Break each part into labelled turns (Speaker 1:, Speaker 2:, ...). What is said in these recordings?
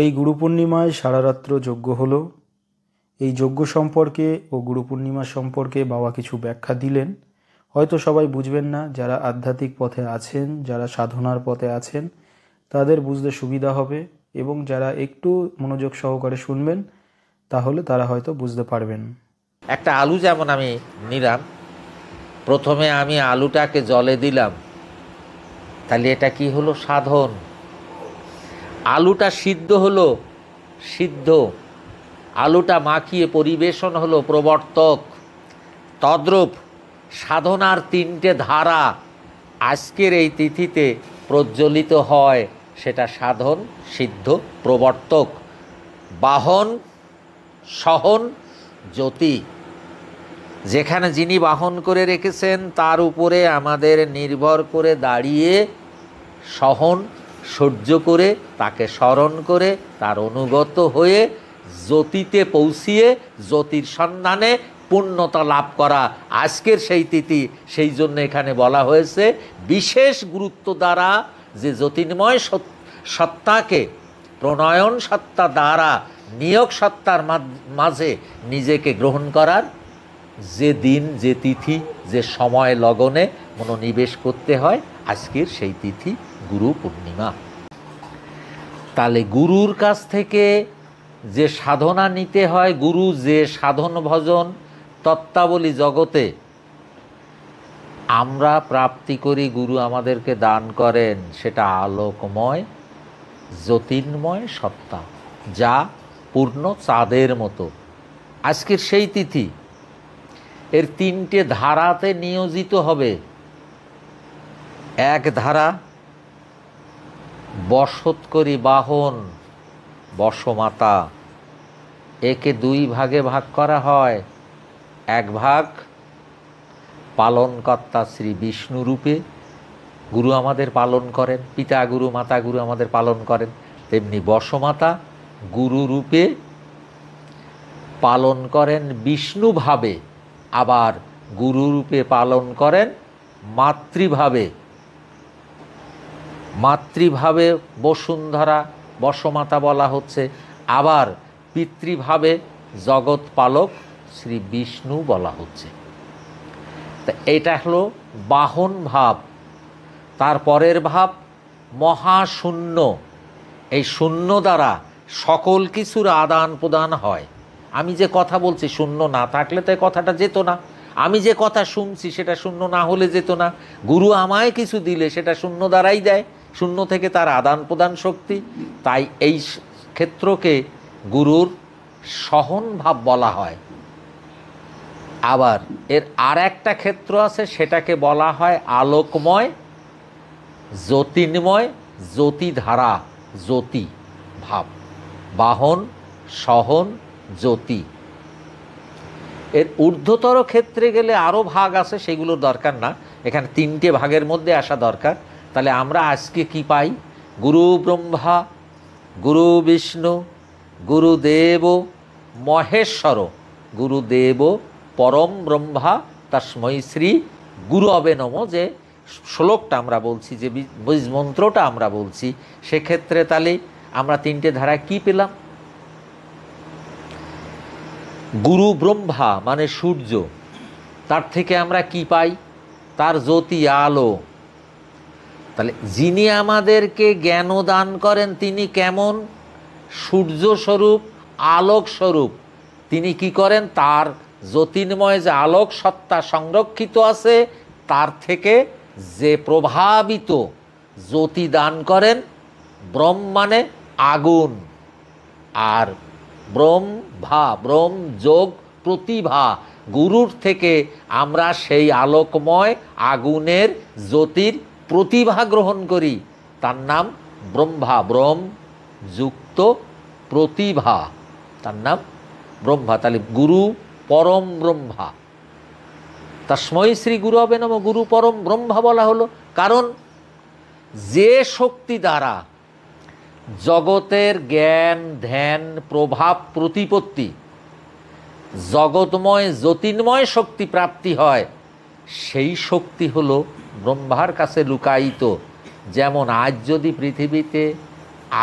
Speaker 1: এই গুরু পূর্ণিমায় সারারাত্র যজ্ঞ হলো এই যজ্ঞ সম্পর্কে ও গুরু পূর্ণিমা সম্পর্কে বাবা কিছু ব্যাখ্যা দিলেন হয়তো সবাই বুঝবেন না যারা আধ্যাত্মিক পথে আছেন যারা সাধনার পথে আছেন তাদের বুঝতে সুবিধা হবে এবং যারা একটু মনোযোগ সহকারে শুনবেন তাহলে তারা হয়তো বুঝতে পারবেন একটা আলু যেমন আমি নিলাম প্রথমে আমি আলুটাকে জলে দিলাম তাহলে এটা কি হলো সাধন আলুটা সিদ্ধ হলো সিদ্ধ আলুটা মাখিয়ে পরিবেশন হলো প্রবর্তক তদ্রূপ সাধনার তিনটে ধারা আজকের এই তিথিতে প্রজ্বলিত হয় সেটা সাধন সিদ্ধ প্রবর্তক বাহন সহন জ্যোতি যেখানে যিনি বাহন করে রেখেছেন তার উপরে আমাদের নির্ভর করে দাঁড়িয়ে সহন সহ্য করে তাকে স্মরণ করে তার অনুগত হয়ে জ্যোতিতে পৌঁছিয়ে জ্যোতির সন্ধানে পূর্ণতা লাভ করা আজকের সেই তিথি সেই জন্য এখানে বলা হয়েছে বিশেষ গুরুত্ব দ্বারা যে জ্যোতির্ময় সত্তাকে প্রণয়ন সত্তা দ্বারা নিয়োগ সত্তার মাঝে নিজেকে গ্রহণ করার যে দিন যে তিথি যে সময় লগনে মনোনিবেশ করতে হয় আজকের সেই তিথি গুরু পূর্ণিমা তাহলে গুরুর কাছ থেকে যে সাধনা নিতে হয় গুরু যে সাধন ভজন তত্ত্বাবলী জগতে আমরা প্রাপ্তি করি গুরু আমাদেরকে দান করেন সেটা আলোকময় যতীন্ময় সত্তা যা পূর্ণ চাঁদের মতো আজকের সেই তিথি এর তিনটে ধারাতে নিয়োজিত হবে এক ধারা বসত করি বাহন বসমাতা একে দুই ভাগে ভাগ করা হয় এক ভাগ পালনকর্তা শ্রী বিষ্ণু রূপে গুরু আমাদের পালন করেন পিতা গুরু মাতা গুরু আমাদের পালন করেন তেমনি বসমাতা গুরু রূপে পালন করেন বিষ্ণুভাবে আবার গুরুরূপে পালন করেন মাতৃভাবে মাতৃভাবে বসুন্ধরা বসমাতা বলা হচ্ছে আবার পিতৃভাবে জগৎ পালক শ্রী বিষ্ণু বলা হচ্ছে তা এটা হলো বাহন ভাব তার পরের ভাব মহাশূন্য এই শূন্য দ্বারা সকল কিছুর আদান প্রদান হয় আমি যে কথা বলছি শূন্য না থাকলে তো কথাটা যেত না আমি যে কথা শুনছি সেটা শূন্য না হলে যেত না গুরু আমায় কিছু দিলে সেটা শূন্য দ্বারাই দেয় শূন্য থেকে তার আদান প্রদান শক্তি তাই এই ক্ষেত্রকে গুরুর সহনভাব বলা হয় আবার এর আর একটা ক্ষেত্র আছে সেটাকে বলা হয় আলোকময় জ্যোতির্ময় জ্যোতিধারা জ্যোতি ভাব বাহন সহন জ্যোতি এর ঊর্ধ্বতর ক্ষেত্রে গেলে আরও ভাগ আছে সেগুলোর দরকার না এখানে তিনটে ভাগের মধ্যে আসা দরকার তাহলে আমরা আজকে কি পাই গুরু ব্রহ্মা গুরু বিষ্ণু গুরুদেব মহেশ্বর গুরুদেব পরম ব্রহ্মা তাসময় শ্রী গুরু হবে নম যে শ্লোকটা আমরা বলছি যে বীজ মন্ত্রটা আমরা বলছি সেক্ষেত্রে তাহলে আমরা তিনটে ধারায় কি পেলাম গুরু ব্রহ্মা মানে সূর্য তার থেকে আমরা কি পাই তার জ্যোতি আলো তাহলে যিনি আমাদেরকে জ্ঞান দান করেন তিনি কেমন সূর্যস্বরূপ আলোকস্বরূপ তিনি কি করেন তার যতীনময় যে আলোক সত্তা সংরক্ষিত আছে তার থেকে যে প্রভাবিত জ্যোতি দান করেন ব্রহ্ম মানে আগুন আর ব্রহ্মা ব্রহ্ম যোগ প্রতিভা গুরুর থেকে আমরা সেই আলোকময় আগুনের জ্যোতির প্রতিভা গ্রহণ করি তার নাম ব্রহ্মা ব্রহ্ম যুক্ত প্রতিভা তার নাম ব্রহ্মা তাহলে গুরু পরম ব্রহ্মা তস্ময় শ্রী গুরু হবে নাম গুরু পরম ব্রহ্মা বলা হলো কারণ যে শক্তি দ্বারা জগতের জ্ঞান ধ্যান প্রভাব প্রতিপত্তি জগৎময় যতিন্ময় শক্তি প্রাপ্তি হয় সেই শক্তি হলো ব্রহ্মার কাছে লুকায়িত যেমন আজ যদি পৃথিবীতে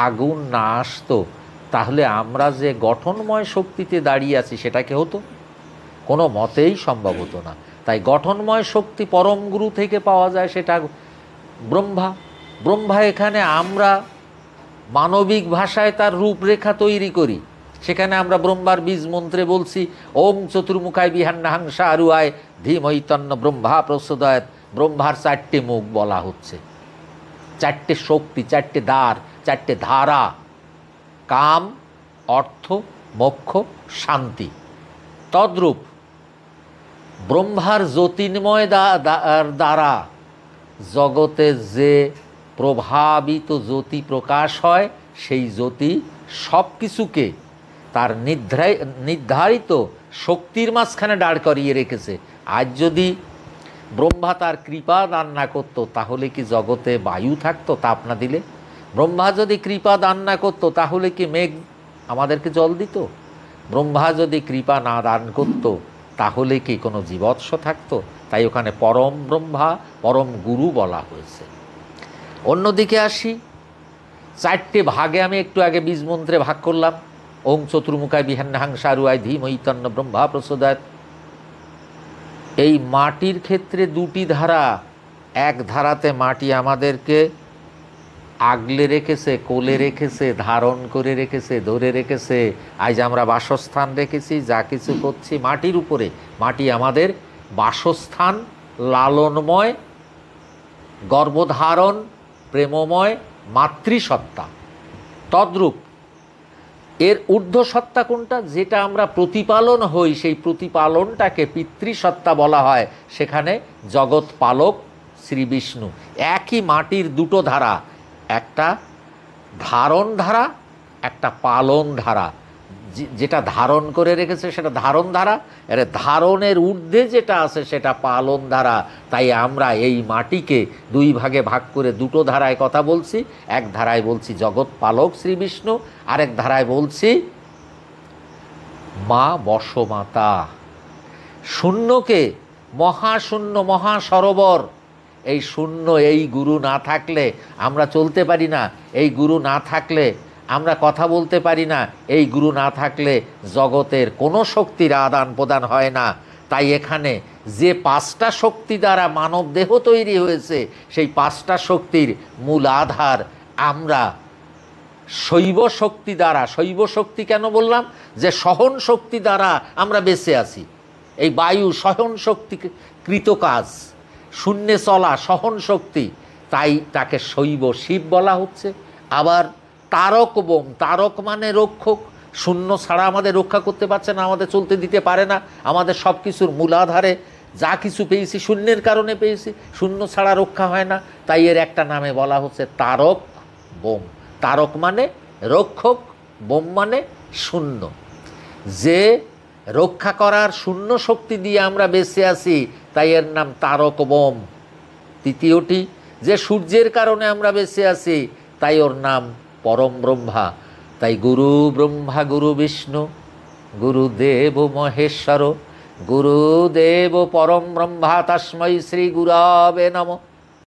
Speaker 1: আগুন না আসতো তাহলে আমরা যে গঠনময় শক্তিতে দাঁড়িয়ে আছি সেটাকে হতো কোনো মতেই সম্ভব হতো না তাই গঠনময় শক্তি পরম গুরু থেকে পাওয়া যায় সেটা ব্রহ্মা ব্রহ্মা এখানে আমরা মানবিক ভাষায় তার রূপরেখা তৈরি করি সেখানে আমরা ব্রহ্মার বীজ মন্ত্রে বলছি ওম চতুর্মুখায় বিহান্নাহাংসা আরুয়ায় ধীম ঐতন্য ব্রহ্মা প্রসোদয় ব্রহ্মার চারটে মুখ বলা হচ্ছে চারটে শক্তি চারটে দ্বার চারটে ধারা কাম অর্থ মোক্ষ শান্তি তদ্রূপ ব্রহ্মার জ্যোতির্ময় দ্বারা জগতের যে প্রভাবিত জ্যোতি প্রকাশ হয় সেই জ্যোতি সব কিছুকে তার নির্ধারিত শক্তির মাঝখানে দাঁড় করিয়ে রেখেছে আজ যদি ব্রহ্মা তার কৃপা দান না করত তাহলে কি জগতে বায়ু থাকতো তাপ না দিলে ব্রহ্মা যদি কৃপা দান না করত তাহলে কি মেঘ আমাদেরকে জল দিত ব্রহ্মা যদি কৃপা না দান করত তাহলে কি কোনো জীবৎস থাকতো তাই ওখানে পরম ব্রহ্মা পরম গুরু বলা হয়েছে অন্যদিকে আসি চারটে ভাগে আমি একটু আগে বীজ মন্ত্রে ভাগ করলাম ওং চতুর্মুখায় বিহান্নাহাং সারুয়ায় ধীম ঐতন্য ব্রহ্মা প্রসোদায় এই মাটির ক্ষেত্রে দুটি ধারা এক ধারাতে মাটি আমাদেরকে আগলে রেখেছে কোলে রেখেছে ধারণ করে রেখেছে ধরে রেখেছে আজ আমরা বাসস্থান রেখেছি যা কিছু করছি মাটির উপরে মাটি আমাদের বাসস্থান লালনময় গর্ভধারণ প্রেমময় মাতৃসত্তা তদ্রূপ এর ঊর্ধ্বসত্তা কোনটা যেটা আমরা প্রতিপালন হই সেই প্রতিপালনটাকে পিতৃসত্তা বলা হয় সেখানে জগৎ পালক শ্রী বিষ্ণু একই মাটির দুটো ধারা একটা ধারণ ধারা একটা পালন ধারা যেটা ধারণ করে রেখেছে সেটা ধারণ ধারা এর ধারণের ঊর্ধ্বে যেটা আছে সেটা পালন ধারা তাই আমরা এই মাটিকে দুই ভাগে ভাগ করে দুটো ধারায় কথা বলছি এক ধারায় বলছি জগৎ পালক শ্রীবিষ্ণু আরেক ধারায় বলছি মা বসমাতা শূন্যকে মহাশূন্য মহাসরোবর এই শূন্য এই গুরু না থাকলে আমরা চলতে পারি না এই গুরু না থাকলে আমরা কথা বলতে পারি না এই গুরু না থাকলে জগতের কোনো শক্তির আদান প্রদান হয় না তাই এখানে যে পাঁচটা শক্তি দ্বারা মানব দেহ তৈরি হয়েছে সেই পাঁচটা শক্তির মূল আধার আমরা শৈব শক্তি দ্বারা শৈব শক্তি কেন বললাম যে সহন শক্তি দ্বারা আমরা বেঁচে আছি এই বায়ু সহন শক্তি কৃত কাজ শূন্যে চলা সহন শক্তি তাই তাকে শৈব শিব বলা হচ্ছে আবার তারক বোম তারক মানে রক্ষক শূন্য ছাড়া আমাদের রক্ষা করতে পারছে না আমাদের চলতে দিতে পারে না আমাদের সব কিছুর মূলাধারে যা কিছু পেয়েছি শূন্যের কারণে পেয়েছি শূন্য ছাড়া রক্ষা হয় না তাই এর একটা নামে বলা হচ্ছে তারক বোম তারক মানে রক্ষক বোম মানে শূন্য যে রক্ষা করার শূন্য শক্তি দিয়ে আমরা বেঁচে আছি তাই এর নাম তারক বোম তৃতীয়টি যে সূর্যের কারণে আমরা বেঁচে আছি তাই ওর নাম পরম ব্রহ্মা তাই গুরু ব্রহ্মা গুরু বিষ্ণু গুরুদেব মহেশ্বর গুরুদেব পরম ব্রহ্মা তস্মৈ শ্রী গুরাবে নমঃ